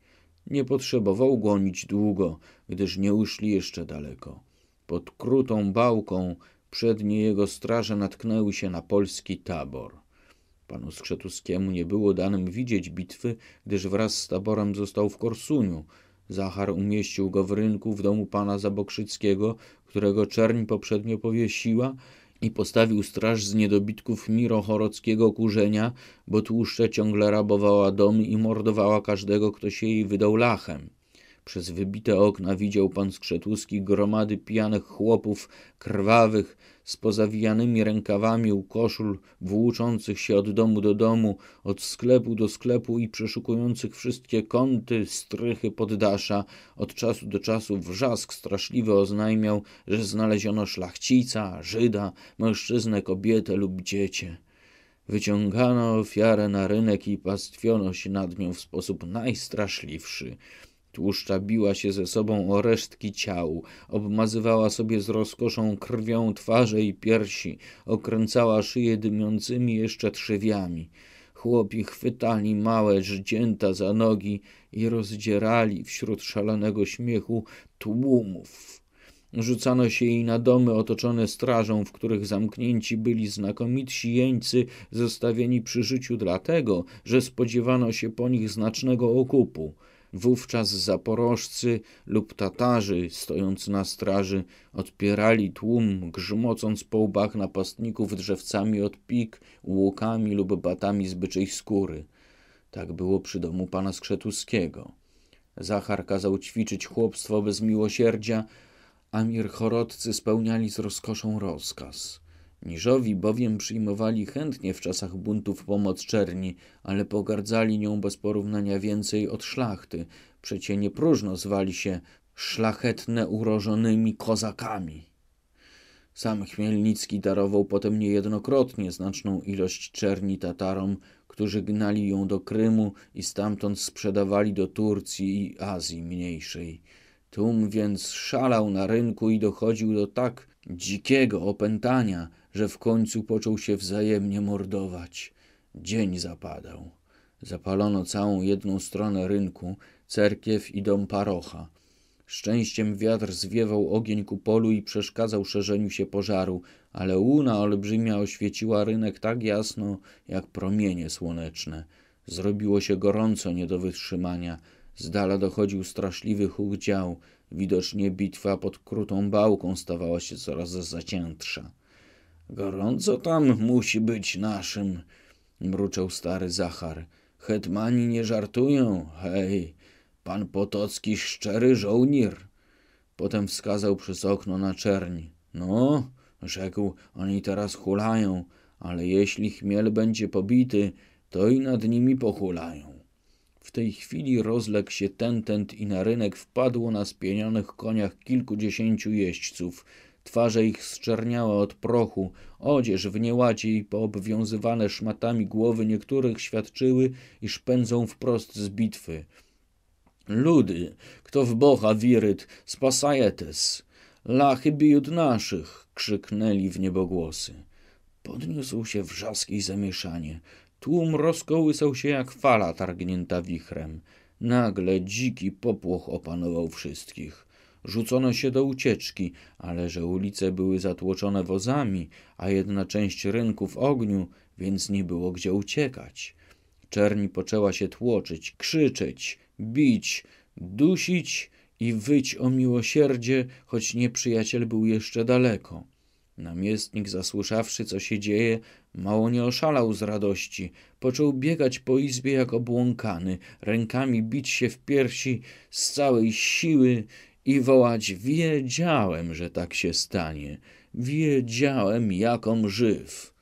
nie potrzebował gonić długo, gdyż nie uszli jeszcze daleko. Pod krutą bałką przednie jego straże natknęły się na polski tabor. Panu Skrzetuskiemu nie było danym widzieć bitwy, gdyż wraz z taborem został w Korsuniu. Zachar umieścił go w rynku w domu pana Zabokrzyckiego, którego czerń poprzednio powiesiła, i postawił straż z niedobitków mirochorockiego kurzenia, bo tłuszcze ciągle rabowała domy i mordowała każdego, kto się jej wydał lachem. Przez wybite okna widział pan Skrzetuski gromady pijanych chłopów, krwawych, z pozawijanymi rękawami u koszul, włóczących się od domu do domu, od sklepu do sklepu i przeszukujących wszystkie kąty, strychy poddasza. Od czasu do czasu wrzask straszliwy oznajmiał, że znaleziono szlachcica, Żyda, mężczyznę, kobietę lub dziecię. Wyciągano ofiarę na rynek i pastwiono się nad nią w sposób najstraszliwszy. Tłuszcza biła się ze sobą o resztki ciał, obmazywała sobie z rozkoszą krwią twarze i piersi, okręcała szyję dymiącymi jeszcze trzewiami. Chłopi chwytali małe żdzięta za nogi i rozdzierali wśród szalonego śmiechu tłumów. Rzucano się jej na domy otoczone strażą, w których zamknięci byli znakomitsi jeńcy zostawieni przy życiu dlatego, że spodziewano się po nich znacznego okupu. Wówczas zaporożcy lub Tatarzy, stojąc na straży, odpierali tłum, grzmocąc po łbach napastników drzewcami od pik, łukami lub batami z byczej skóry. Tak było przy domu pana Skrzetuskiego. Zachar kazał ćwiczyć chłopstwo bez miłosierdzia, a mirchorodcy spełniali z rozkoszą rozkaz – Niżowi bowiem przyjmowali chętnie w czasach buntów pomoc czerni, ale pogardzali nią bez porównania więcej od szlachty. Przecie nie próżno zwali się szlachetne urożonymi kozakami. Sam Chmielnicki darował potem niejednokrotnie znaczną ilość czerni Tatarom, którzy gnali ją do Krymu i stamtąd sprzedawali do Turcji i Azji Mniejszej. Tum więc szalał na rynku i dochodził do tak dzikiego opętania, że w końcu począł się wzajemnie mordować. Dzień zapadał. Zapalono całą jedną stronę rynku, cerkiew i dom parocha. Szczęściem wiatr zwiewał ogień ku polu i przeszkadzał szerzeniu się pożaru, ale łuna olbrzymia oświeciła rynek tak jasno, jak promienie słoneczne. Zrobiło się gorąco nie do wytrzymania. Z dala dochodził straszliwy huk dział. Widocznie bitwa pod krutą bałką stawała się coraz zaciętsza. Gorąco tam musi być naszym, mruczał stary Zachar. Hetmani nie żartują, hej, pan Potocki szczery żołnierz. Potem wskazał przez okno na czerń. No, rzekł, oni teraz hulają, ale jeśli chmiel będzie pobity, to i nad nimi pohulają. W tej chwili rozległ się tentent i na rynek wpadło na spienionych koniach kilkudziesięciu jeźdźców – Twarze ich zczerniała od prochu, odzież w nieładzie i poobwiązywane szmatami głowy niektórych świadczyły, iż pędzą wprost z bitwy. Ludy, kto w Boha wiryt, spasajetes! Lachy bijut naszych! krzyknęli w niebogłosy. Podniósł się wrzask i zamieszanie. Tłum rozkołysał się jak fala targnięta wichrem. Nagle dziki popłoch opanował wszystkich. Rzucono się do ucieczki, ale że ulice były zatłoczone wozami, a jedna część rynku w ogniu, więc nie było gdzie uciekać. Czerni poczęła się tłoczyć, krzyczeć, bić, dusić i wyć o miłosierdzie, choć nieprzyjaciel był jeszcze daleko. Namiestnik, zasłyszawszy, co się dzieje, mało nie oszalał z radości. Począł biegać po izbie jak obłąkany, rękami bić się w piersi z całej siły i wołać: Wiedziałem, że tak się stanie, wiedziałem, jakom żyw.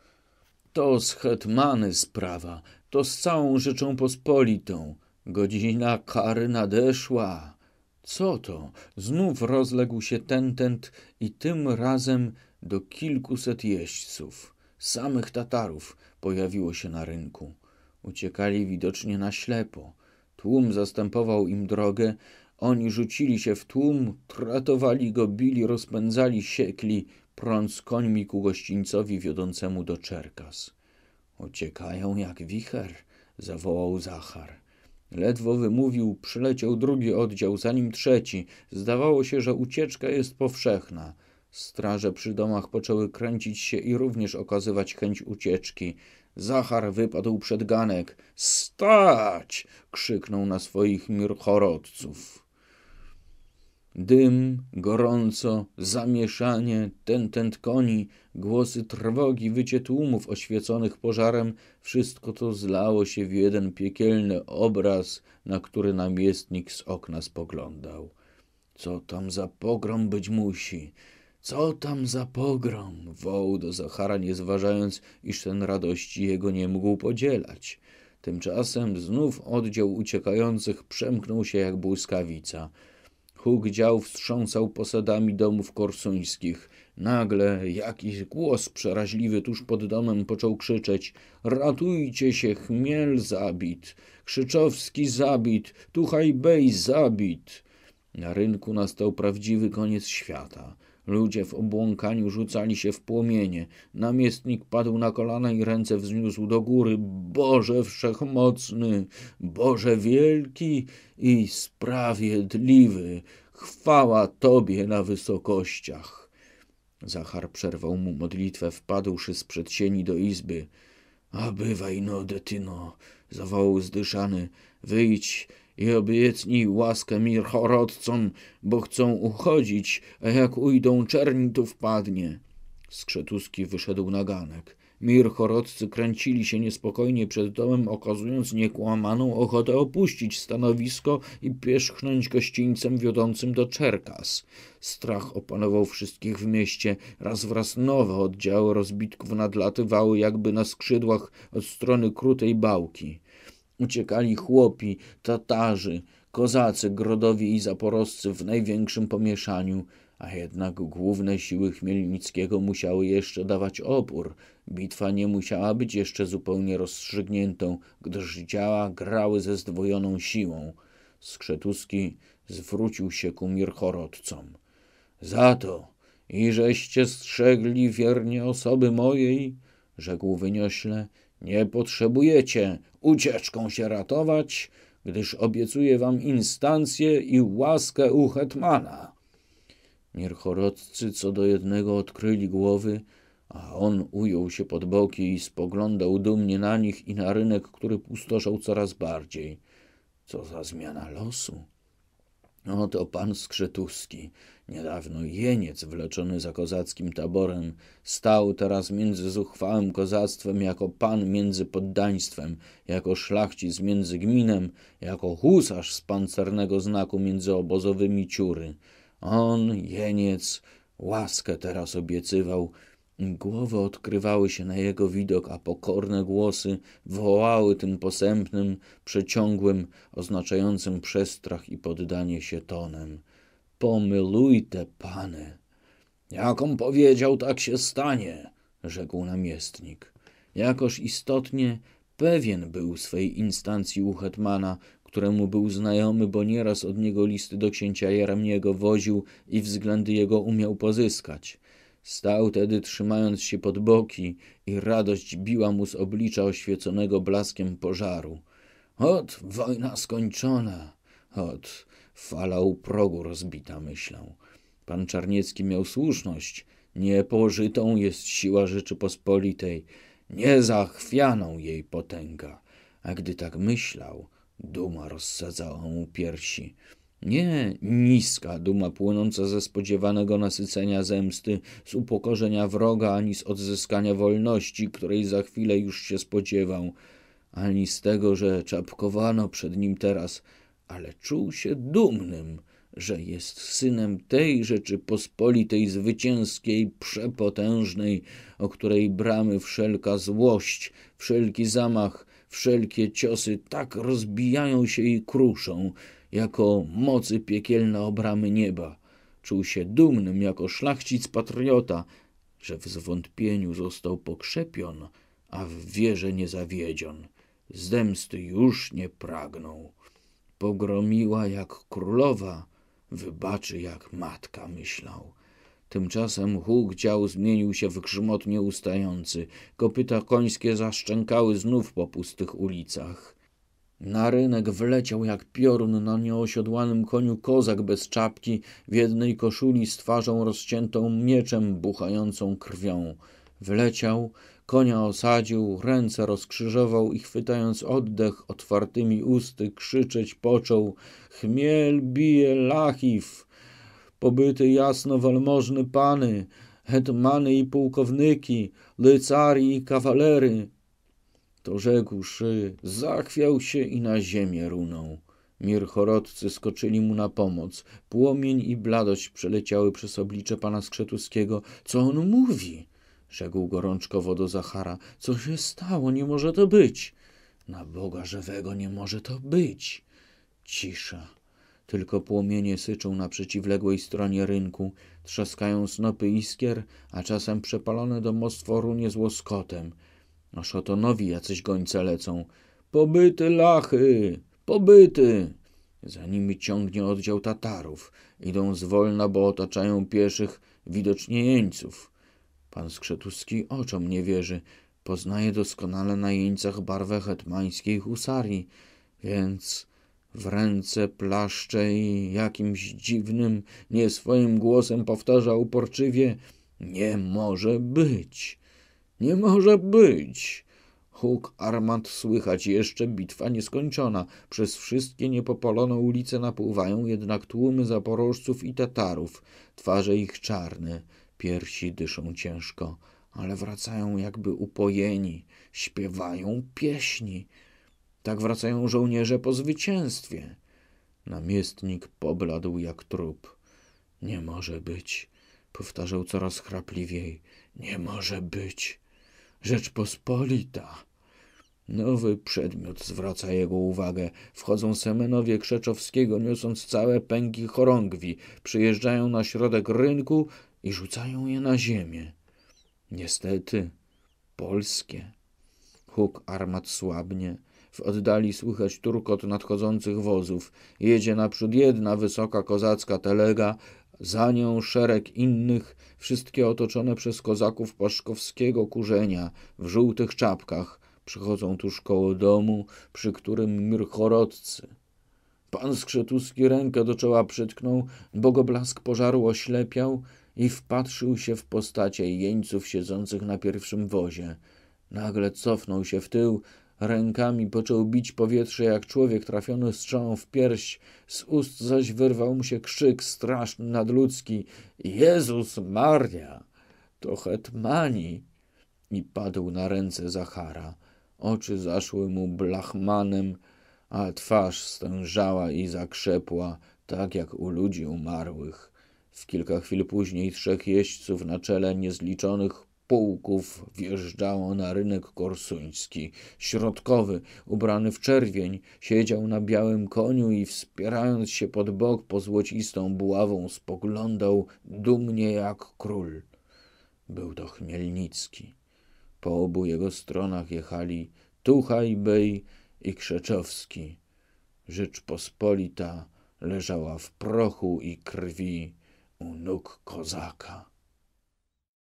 To z hetmany sprawa, to z całą Rzeczą Pospolitą. Godzina kary nadeszła. Co to? Znów rozległ się tentent i tym razem do kilkuset jeźdźców, samych Tatarów, pojawiło się na rynku. Uciekali widocznie na ślepo. Tłum zastępował im drogę, oni rzucili się w tłum, tratowali go, bili, rozpędzali, siekli, prąc końmi ku gościńcowi wiodącemu do Czerkas. Uciekają jak wicher, zawołał Zachar. Ledwo wymówił, przyleciał drugi oddział, za nim trzeci. Zdawało się, że ucieczka jest powszechna. Straże przy domach poczęły kręcić się i również okazywać chęć ucieczki. Zachar wypadł przed ganek. Stać! krzyknął na swoich mirchorodców. Dym, gorąco, zamieszanie, tentent koni, głosy trwogi, wycie tłumów oświeconych pożarem, wszystko to zlało się w jeden piekielny obraz, na który namiestnik z okna spoglądał. Co tam za pogrom być musi? Co tam za pogrom? Wołł do Zachara, nie zważając, iż ten radości jego nie mógł podzielać. Tymczasem znów oddział uciekających przemknął się jak błyskawica – Huk dział wstrząsał posadami domów korsuńskich. Nagle jakiś głos przeraźliwy tuż pod domem począł krzyczeć Ratujcie się, Chmiel zabit, Krzyczowski zabit, Tuchaj Bej zabit. Na rynku nastał prawdziwy koniec świata. Ludzie w obłąkaniu rzucali się w płomienie. Namiestnik padł na kolana i ręce wzniósł do góry. Boże wszechmocny, Boże wielki i sprawiedliwy, chwała Tobie na wysokościach. Zachar przerwał mu modlitwę, wpadłszy z przedsieni do izby. A bywaj no, detyno, zawołał zdyszany, wyjdź i obiecnij łaskę mirchorodcom, bo chcą uchodzić, a jak ujdą czerni, to wpadnie. Skrzetuski wyszedł na ganek. Mirchorodcy kręcili się niespokojnie przed domem, okazując niekłamaną ochotę opuścić stanowisko i pierzchnąć gościńcem wiodącym do Czerkas. Strach opanował wszystkich w mieście. Raz wraz nowe oddziały rozbitków nadlatywały jakby na skrzydłach od strony krutej bałki. Uciekali chłopi, Tatarzy, kozacy, grodowi i zaporoscy w największym pomieszaniu, a jednak główne siły Chmielnickiego musiały jeszcze dawać opór. Bitwa nie musiała być jeszcze zupełnie rozstrzygniętą, gdyż działa grały ze zdwojoną siłą. Skrzetuski zwrócił się ku mirchorodcom. Za to, i żeście strzegli wiernie osoby mojej, rzekł wyniośle, nie potrzebujecie ucieczką się ratować, gdyż obiecuję wam instancję i łaskę u hetmana. Mierchorodcy co do jednego odkryli głowy, a on ujął się pod boki i spoglądał dumnie na nich i na rynek, który pustoszał coraz bardziej. Co za zmiana losu! Oto pan Skrzetuski, niedawno jeniec wleczony za kozackim taborem, stał teraz między zuchwałym kozactwem jako pan między poddaństwem, jako szlachcic między gminem, jako husarz z pancernego znaku między obozowymi ciury. On, jeniec, łaskę teraz obiecywał, Głowy odkrywały się na jego widok, a pokorne głosy wołały tym posępnym, przeciągłym, oznaczającym przestrach i poddanie się tonem. te panie! Jakom powiedział, tak się stanie, rzekł namiestnik. Jakoż istotnie pewien był swej instancji u hetmana, któremu był znajomy, bo nieraz od niego listy do księcia Jaramiego woził i względy jego umiał pozyskać. Stał tedy trzymając się pod boki i radość biła mu z oblicza oświeconego blaskiem pożaru. Ot, wojna skończona! Ot, fala u progu rozbita myślą. Pan Czarniecki miał słuszność. Niepożytą jest siła Rzeczypospolitej, niezachwianą jej potęga. A gdy tak myślał, duma rozsadzała mu piersi. Nie niska duma płynąca ze spodziewanego nasycenia zemsty, z upokorzenia wroga, ani z odzyskania wolności, której za chwilę już się spodziewał, ani z tego, że czapkowano przed nim teraz, ale czuł się dumnym, że jest synem tej Rzeczypospolitej zwycięskiej, przepotężnej, o której bramy wszelka złość, wszelki zamach, wszelkie ciosy tak rozbijają się i kruszą, jako mocy piekielna obramy nieba. Czuł się dumnym jako szlachcic patriota, że w zwątpieniu został pokrzepion, a w wierze nie zawiedzion. Zemsty już nie pragnął. Pogromiła jak królowa, wybaczy jak matka, myślał. Tymczasem huk dział zmienił się w grzmot nieustający. Kopyta końskie zaszczękały znów po pustych ulicach. Na rynek wleciał jak piorun na nieosiodłanym koniu kozak bez czapki, w jednej koszuli z twarzą rozciętą mieczem buchającą krwią. Wleciał, konia osadził, ręce rozkrzyżował i chwytając oddech otwartymi usty krzyczeć począł Chmiel bije lachif! Pobyty jasno walmożny pany, hetmany i pułkownyki, lycari i kawalery, to rzekłszy, zachwiał się i na ziemię runął. Mierchorodcy skoczyli mu na pomoc. Płomień i bladość przeleciały przez oblicze pana Skrzetuskiego. Co on mówi? Rzekł gorączkowo do Zachara. Co się stało? Nie może to być. Na Boga żywego nie może to być. Cisza. Tylko płomienie syczą na przeciwległej stronie rynku, trzaskają snopy iskier, a czasem przepalone domostwo runie z łoskotem. A nowi jacyś gońce lecą. Pobyty lachy! Pobyty! Za nimi ciągnie oddział Tatarów. Idą zwolna, bo otaczają pieszych, widocznie jeńców. Pan Skrzetuski oczom nie wierzy. Poznaje doskonale na jeńcach barwę hetmańskiej husarii, więc w ręce plaszcze i jakimś dziwnym, nieswoim głosem powtarza uporczywie – nie może być! Nie może być! Huk armat słychać, jeszcze bitwa nieskończona. Przez wszystkie niepopolone ulice napływają jednak tłumy zaporożców i Tatarów. Twarze ich czarne, piersi dyszą ciężko, ale wracają jakby upojeni, śpiewają pieśni. Tak wracają żołnierze po zwycięstwie. Namiestnik pobladł jak trup. Nie może być, powtarzał coraz chrapliwiej. Nie może być. Rzeczpospolita. Nowy przedmiot zwraca jego uwagę. Wchodzą semenowie Krzeczowskiego, niosąc całe pęki chorągwi. Przyjeżdżają na środek rynku i rzucają je na ziemię. Niestety, polskie. Huk armat słabnie. W oddali słychać turkot nadchodzących wozów. Jedzie naprzód jedna wysoka kozacka telega, za nią szereg innych, wszystkie otoczone przez kozaków paszkowskiego kurzenia w żółtych czapkach, przychodzą tuż koło domu, przy którym myrchorodcy. Pan Skrzetuski rękę do czoła przytknął, bo go blask pożaru oślepiał i wpatrzył się w postacie jeńców siedzących na pierwszym wozie. Nagle cofnął się w tył, Rękami począł bić powietrze jak człowiek trafiony strzałą w pierś, z ust zaś wyrwał mu się krzyk straszny nadludzki: Jezus Maria! To hetmani! I padł na ręce Zachara. Oczy zaszły mu blachmanem, a twarz stężała i zakrzepła, tak jak u ludzi umarłych. W kilka chwil później trzech jeźdźców na czele niezliczonych pułków wjeżdżało na rynek korsuński. Środkowy, ubrany w czerwień, siedział na białym koniu i wspierając się pod bok po złocistą buławą spoglądał dumnie jak król. Był to Chmielnicki. Po obu jego stronach jechali Tuchaj Bej i Krzeczowski. Rzeczpospolita leżała w prochu i krwi u nóg kozaka.